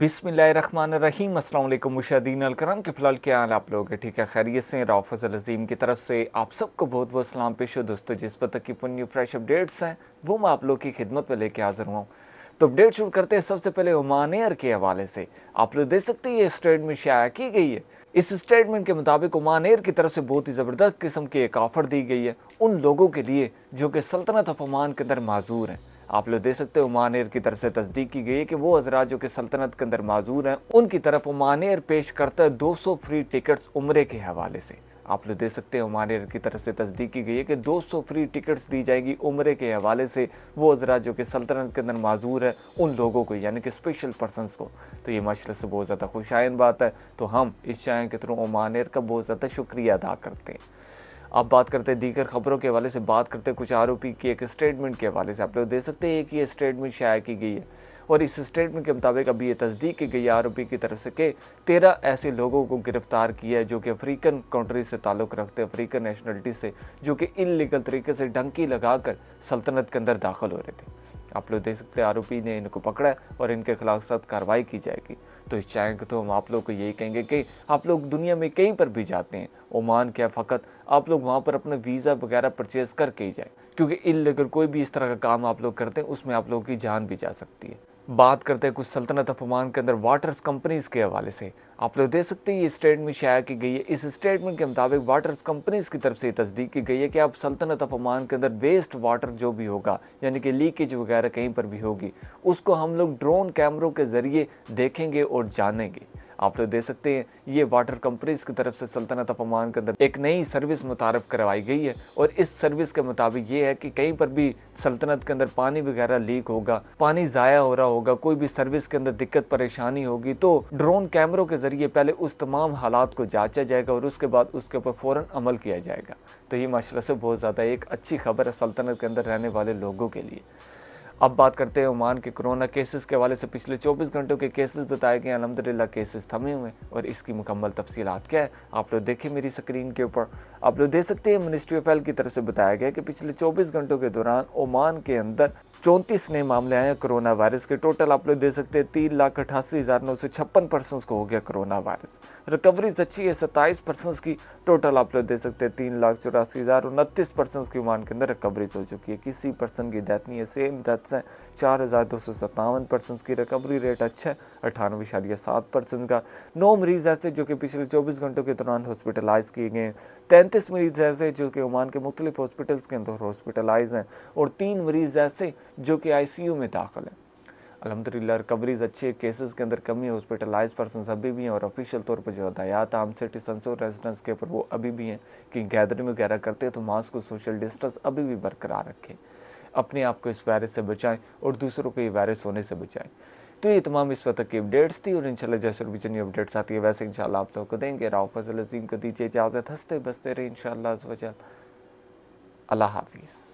बिसमीम अल्लाम मुशादीन अलकरम के फ़िलहाल क्या हाल आप लोग ठीक है खैरियत से राफ़ज़ अज़ीम की तरफ से आप सबको बहुत बहुत सलाम पेश हो दोस्तों जिस वक्त की पुन फ्रेश अपडेट्स हैं वो मैं आप लोग की खिदमत में लेके हाज़िर हुआ हूँ तो अपडेट शुरू करते हैं सबसे पहले ओमान एयर के हवाले से आप लोग देख सकते हैं ये स्टेटमेंट शाया की गई है इस स्टेटमेंट के मुताबिक ओमान एयर की तरफ से बहुत ही ज़बरदस्त किस्म की एक ऑफ़र दी गई है उन लोगों के लिए जो कि सल्तनत ऑफ ओमान के अंदर माजूर हैं आप लोग देख सकते हैं ओमान एयर की तरफ से तस्दीक की गई है कि वो हजरा जो कि सल्तनत के अंदर माजूर हैं उनकी तरफ ओमान एयर पेश करता है दो सौ फ्री टिकट्स उम्र के हवाले से आप लोग देख सकते हैं ओमान एयर की तरफ से तस्दीक की गई है कि दो सौ फ्री टिकट्स दी जाएगी उम्र के हवाले से वो हजरा जो कि सल्तनत के अंदर माजूर है उन लोगों को यानी कि स्पेशल पर्सनस को तो ये माशरे से बहुत ज़्यादा खुशायन बात है तो हम इस चाय के थ्रू ओमान एयर का बहुत ज़्यादा शुक्रिया अदा करते हैं अब बात करते हैं दीगर खबरों के हवाले से बात करते हैं कुछ आरोपी की एक स्टेटमेंट के हवाले से आप लोग देख सकते हैं कि ये स्टेटमेंट शाया की गई है और इस स्टेटमेंट के मुताबिक अभी ये तस्दीक की गई आरोपी की तरफ से कि तेरह ऐसे लोगों को गिरफ्तार किया है जो कि अफ्रीकन कंट्री से ताल्लुक़ रखते अफ्रीकन नेशनलिटी से जो कि इनलीगल तरीके से डंकी लगाकर सल्तनत के अंदर दाखिल हो रहे थे आप लोग देख सकते हैं आरोपी ने इनको पकड़ा है और इनके खिलाफ सख्त कार्रवाई की जाएगी तो इस चैनल को तो हम आप लोग को यही कहेंगे कि आप लोग दुनिया में कहीं पर भी जाते हैं ओमान क्या फ़कत आप लोग वहाँ पर अपना वीज़ा वगैरह परचेज़ करके ही जाए क्योंकि इलीगल कोई भी इस तरह का काम आप लोग करते हैं उसमें आप लोगों की जान भी जा सकती है बात करते हैं कुछ सल्तनत अफमान के अंदर वाटर्स कंपनीज़ के हवाले से आप लोग देख सकते हैं ये स्टेटमेंट शाया की गई है इस स्टेटमेंट के मुताबिक वाटर्स कंपनीज़ की तरफ से तस्दीक की गई है कि अब सल्तनत अफमान के अंदर वेस्ट वाटर जो भी होगा यानी कि लीकेज वगैरह कहीं पर भी होगी उसको हम लोग ड्रोन कैमरों के ज़रिए देखेंगे और जानेंगे आप लोग तो देख सकते हैं ये वाटर कंपनीज की तरफ से सल्तनत अपमान के अंदर एक नई सर्विस मुतारफ करवाई गई है और इस सर्विस के मुताबिक ये है कि कहीं पर भी सल्तनत के अंदर पानी वगैरह लीक होगा पानी ज़ाया हो रहा होगा कोई भी सर्विस के अंदर दिक्कत परेशानी होगी तो ड्रोन कैमरों के ज़रिए पहले उस तमाम हालात को जांचा जाएगा और उसके बाद उसके ऊपर फ़ौर अमल किया जाएगा तो ये माशा से बहुत ज़्यादा एक अच्छी खबर है सल्तनत के अंदर रहने वाले लोगों के लिए अब बात करते हैं ओमान के कोरोना केसेस के हवाले से पिछले 24 घंटों के केसेस बताए गए अलहमदिल्ला केसेस थमे हुए हैं और इसकी मुकम्मल तफसीत क्या है आप लोग देखें मेरी स्क्रीन के ऊपर आप लोग देख सकते हैं मिनिस्ट्री ऑफ हेल्थ की तरफ से बताया गया कि पिछले 24 घंटों के दौरान ओमान के अंदर चौंतीस नए मामले आए हैं कोरोना वायरस के टोटल आप लोग दे सकते हैं तीन लाख अठासी हज़ार नौ सौ छप्पन पर्सन को हो गया कोरोना वायरस रिकवरीज अच्छी है सत्ताईस परसेंट्स की टोटल आप लोग दे सकते हैं तीन लाख चौरासी हज़ार उनतीस पर्सन की उमान के अंदर रिकवरीज हो चुकी है किसी पर्सन की डेथ नहीं है सेम डेथ हैं चार हज़ार दो सौ सत्तावन की रिकवरी रेट अच्छा है अठानवे इशारिया सात परसेंट का नौ मरीज ऐसे जो कि पिछले चौबीस घंटों के दौरान हॉस्पिटलाइज किए गए हैं तैंतीस मरीज ऐसे जो कि ओमान के मुख्तलिफ हॉस्पिटल्स के अंदर हॉस्पिटलाइज हैं और तीन मरीज ऐसे जो कि आईसीयू में दाखिल है अलहमदिल्ला रिकवरीज अच्छे केसेस के अंदर कमी है हॉस्पिटलाइज पर्सन अभी भी हैं और ऑफिशियल तौर पर जो हदायात आम सिटी सनसोर रेजिडेंस के ऊपर वो अभी भी हैं कि गैदरिंग वगैरह करते हैं तो मास्क और सोशल डिस्टेंस अभी भी बरकरार रखें अपने आप को इस वायरस से बचाएं और दूसरों को ये वायरस होने से बचाएं तो ये तमाम इस वक्त की अपडेट्स थी और इनशाला जैसे भी चंदी अपडेट्स आती है वैसे इनशाला आप लोगों को देंगे राव फजल अजीम को दीजिए इजाज़त हंसते बसते रहे इंशाल्लाह अल्लाह हाफिज़